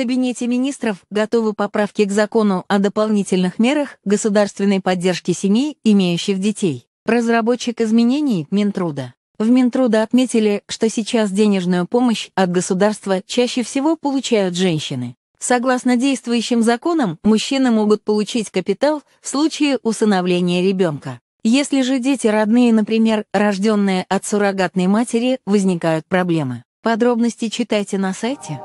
Кабинете министров готовы поправки к закону о дополнительных мерах государственной поддержки семей, имеющих детей. Разработчик изменений Минтруда. В Минтруда отметили, что сейчас денежную помощь от государства чаще всего получают женщины. Согласно действующим законам, мужчины могут получить капитал в случае усыновления ребенка. Если же дети родные, например, рожденные от суррогатной матери, возникают проблемы. Подробности читайте на сайте.